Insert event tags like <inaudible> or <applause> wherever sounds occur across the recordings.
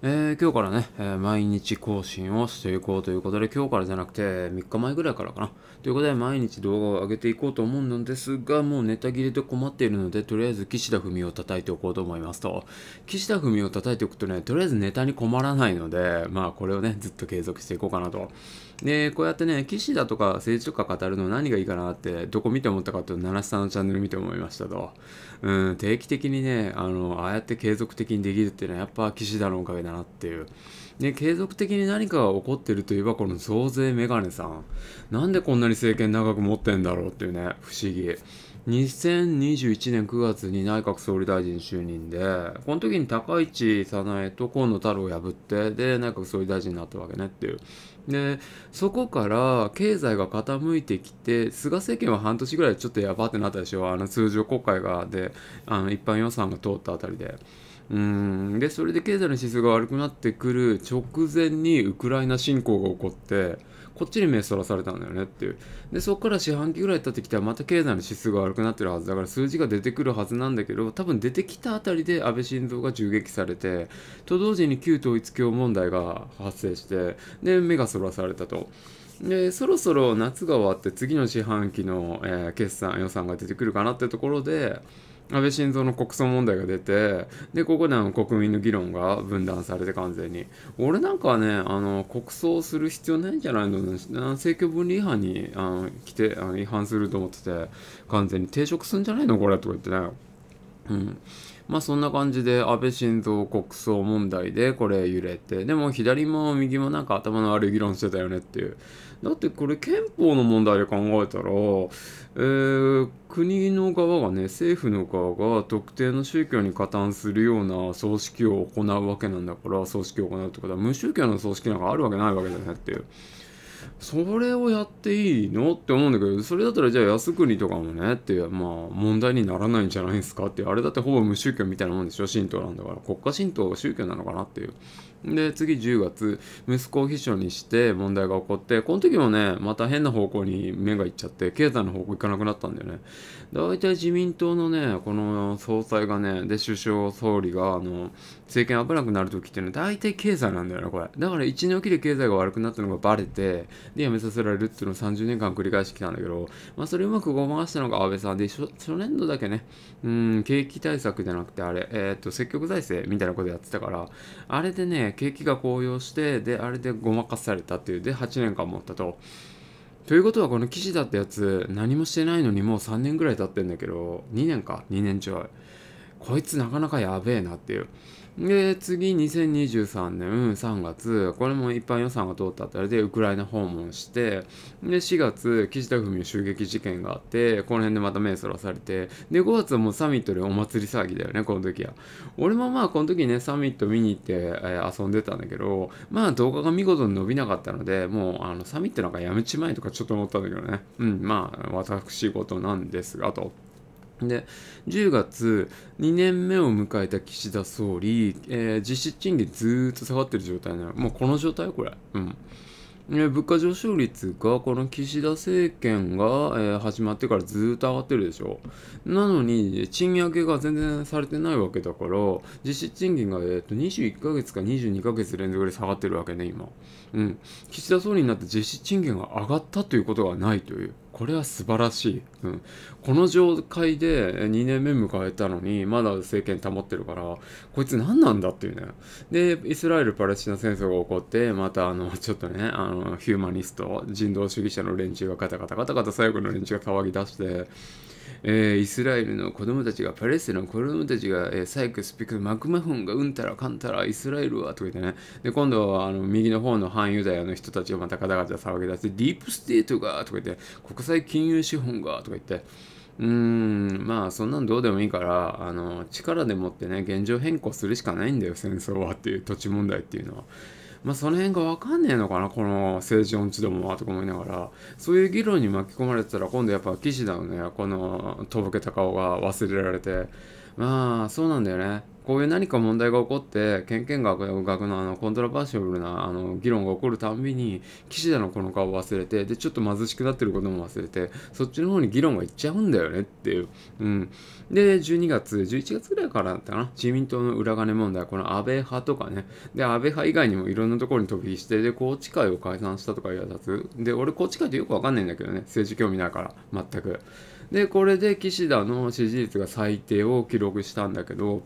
えー、今日からね、えー、毎日更新をしていこうということで、今日からじゃなくて、3日前ぐらいからかな。ということで、毎日動画を上げていこうと思うのですが、もうネタ切れで困っているので、とりあえず岸田文雄を叩いておこうと思いますと。岸田文雄を叩いておくとね、とりあえずネタに困らないので、まあこれをね、ずっと継続していこうかなと。で、こうやってね、岸田とか政治とか語るの何がいいかなって、どこ見て思ったかと奈良七さんのチャンネル見て思いましたと。うん、定期的にね、あの、ああやって継続的にできるっていうのは、やっぱ岸田のおかげでだなっていう。ね、継続的に何かが起こってるといえば、この増税メガネさん。なんでこんなに政権長く持ってんだろうっていうね、不思議。2021年9月に内閣総理大臣就任で、この時に高市早苗と河野太郎を破って、で、内閣総理大臣になったわけねっていう。で、そこから経済が傾いてきて、菅政権は半年ぐらいちょっとやばってなったでしょ、あの通常国会が、で、あの一般予算が通ったあたりで。うんでそれで経済の指数が悪くなってくる直前にウクライナ侵攻が起こってこっちに目そらされたんだよねっていうでそこから四半期ぐらい経ってきたらまた経済の指数が悪くなってるはずだから数字が出てくるはずなんだけど多分出てきたあたりで安倍晋三が銃撃されてと同時に旧統一教問題が発生してで目がそらされたと。でそろそろ夏が終わって次の四半期の、えー、決算予算が出てくるかなってところで安倍晋三の国葬問題が出てでここであの国民の議論が分断されて完全に俺なんかはねあの国葬する必要ないんじゃないの政教分離違反にあの来てあの違反すると思ってて完全に抵触するんじゃないのこれとか言ってねうんまあそんな感じで安倍晋三国葬問題でこれ揺れて、でも左も右もなんか頭の悪い議論してたよねっていう。だってこれ憲法の問題で考えたら、えー、国の側がね、政府の側が特定の宗教に加担するような葬式を行うわけなんだから、葬式を行うってことは無宗教の葬式なんかあるわけないわけだよねっていう。それをやっていいのって思うんだけどそれだったらじゃあ靖国とかもねってまあ問題にならないんじゃないですかってあれだってほぼ無宗教みたいなもんでしょ神道なんだから国家神道は宗教なのかなっていうで次10月息子を秘書にして問題が起こってこの時もねまた変な方向に目がいっちゃって経済の方向行かなくなったんだよね大体自民党のねこの総裁がねで首相総理があの政権危なくなる時ってね大体経済なんだよねこれだから一年おきで経済が悪くなったのがバレてで、辞めさせられるっていうのを30年間繰り返してきたんだけど、まあ、それうまくごまかしたのが安倍さんで、初年度だけね、うん、景気対策じゃなくて、あれ、えっ、と、積極財政みたいなことやってたから、あれでね、景気が高揚して、で、あれでごまかされたっていう、で、8年間持ったと。ということは、この岸田ってやつ、何もしてないのにもう3年ぐらい経ってんだけど、2年か、2年ちょい。こいつなかなかやべえなっていう。で、次、2023年3月、これも一般予算が通ったあたりでウクライナ訪問して、で、4月、岸田文雄襲撃事件があって、この辺でまた目そらされて、で、5月はもうサミットでお祭り騒ぎだよね、この時は。俺もまあ、この時ね、サミット見に行って、えー、遊んでたんだけど、まあ、動画が見事に伸びなかったので、もう、あの、サミットなんかやめちまえとかちょっと思ったんだけどね。うん、まあ、私事なんですが、と。で10月2年目を迎えた岸田総理、えー、実質賃金ずっと下がってる状態なのもうこの状態これうん物価上昇率がこの岸田政権が、えー、始まってからずっと上がってるでしょなのに賃上げが全然されてないわけだから実質賃金が、えーと、と21ヶ月か22ヶ月連続で下がってるわけね今うん岸田総理になって実質賃金が上がったということがないというこれは素晴らしい、うん、この状態で2年目迎えたのにまだ政権保ってるからこいつ何なんだっていうねでイスラエル・パレスチナ戦争が起こってまたあの <laughs> ちょっとねあのヒューマニスト人道主義者の連中がガタガタガタガタ左翼の連中が騒ぎ出してえー、イスラエルの子供たちが、パレスチナの子供たちが、えー、サイクスピク、マクマフンがうんたらかんたら、イスラエルは、とか言ってね。で、今度は、あの、右の方の反ユダヤの人たちがまたガタガタ騒ぎ出して、ディープステートが、とか言って、国際金融資本が、とか言って、うーん、まあそんなんどうでもいいから、あの、力でもってね、現状変更するしかないんだよ、戦争はっていう土地問題っていうのは。まあ、その辺が分かんねえのかなこの政治音痴どもはとか思いながらそういう議論に巻き込まれてたら今度やっぱ岸田のねこのとぼけた顔が忘れられてまあそうなんだよねこういう何か問題が起こって、ケンケンガのあのコントラバーシブルなあの議論が起こるたんびに、岸田のこの顔を忘れて、で、ちょっと貧しくなってることも忘れて、そっちの方に議論がいっちゃうんだよねっていう。うん。で、12月、11月ぐらいからだったかな、自民党の裏金問題、この安倍派とかね、で、安倍派以外にもいろんなところに飛び火して、で、宏池会を解散したとかいうやつ。で、俺、宏池会ってよくわかんないんだけどね、政治興味ないから、全く。で、これで岸田の支持率が最低を記録したんだけど、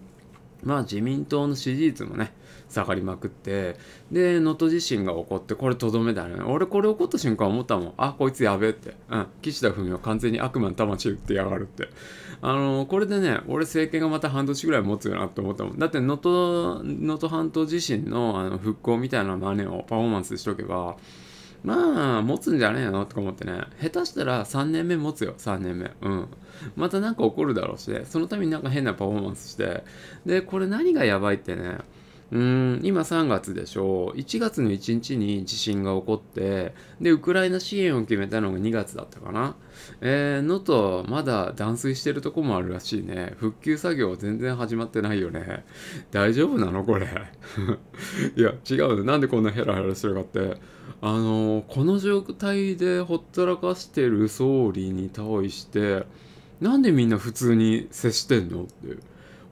まあ自民党の支持率もね、下がりまくって、で、能登地震が起こって、これとどめだね。俺これ起こった瞬間思ったもん。あ、こいつやべえって。うん。岸田文雄完全に悪魔の魂打ってやがるって。あのー、これでね、俺政権がまた半年ぐらい持つよなって思ったもん。だって能登、能登半島地震のあの復興みたいな真似をパフォーマンスしとけば、まあ、持つんじゃねえのとか思ってね。下手したら3年目持つよ、3年目。うん。またなんか起こるだろうし、そのためになんか変なパフォーマンスして。で、これ何がやばいってね、うん今3月でしょう1月の1日に地震が起こってでウクライナ支援を決めたのが2月だったかなえー、とまだ断水してるとこもあるらしいね復旧作業全然始まってないよね大丈夫なのこれ <laughs> いや違うねなんでこんなヘラヘラしてるかってあのー、この状態でほったらかしてる総理に対してなんでみんな普通に接してんのって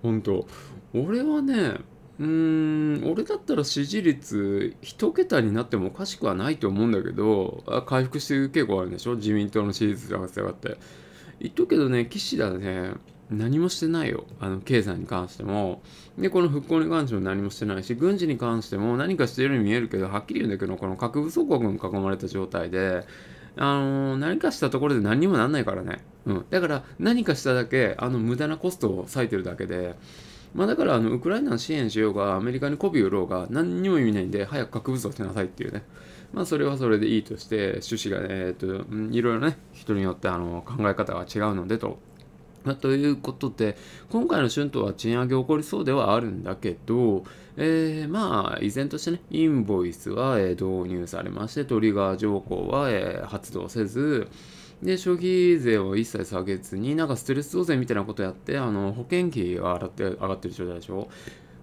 本当俺はねうーん俺だったら支持率1桁になってもおかしくはないと思うんだけど回復していく傾向あるんでしょ自民党の支持率が下がって言っとくけどね岸田ね何もしてないよあの経済に関してもでこの復興に関しても何もしてないし軍事に関しても何かしてるように見えるけどはっきり言うんだけどこの核武装国に囲まれた状態であのー、何かしたところで何にもなんないからね、うん、だから何かしただけあの無駄なコストを割いてるだけでまあ、だからあのウクライナの支援しようがアメリカに媚び売ろうが何にも意味ないんで早く核武装しなさいっていうねまあそれはそれでいいとして趣旨がえっ、といろいろね人によってあの考え方が違うのでと。まあ、ということで今回の春闘は賃上げ起こりそうではあるんだけど、えー、まあ依然としてねインボイスは、え導入されましてトリガー条項は、え発動せずで、消費税を一切下げずに、なんかストレス増税みたいなことやって、あの、保険費が上がって上がってる状態でしょ。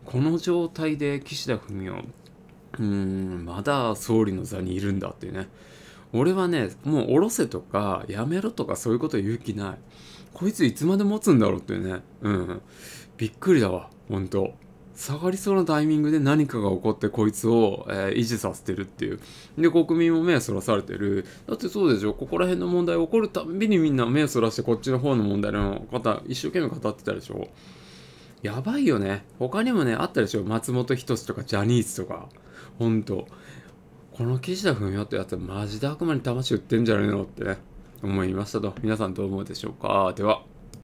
この状態で岸田文雄、うーん、まだ総理の座にいるんだっていうね。俺はね、もう下ろせとか、やめろとか、そういうこと言う気ない。こいついつまで持つんだろうっていうね。うん。びっくりだわ、ほんと。下がりそうなタイミングで何かが起こってこいつを、えー、維持させてるっていう。で、国民も目をそらされてる。だってそうでしょ、ここら辺の問題起こるたんびにみんな目をそらしてこっちの方の問題の方、一生懸命語ってたでしょ。やばいよね。他にもね、あったでしょ。松本人志とかジャニーズとか。ほんと。この岸田文雄ってやつはマジで悪魔に魂売ってんじゃねえのってね、思いましたと。皆さんどう思うでしょうか。では。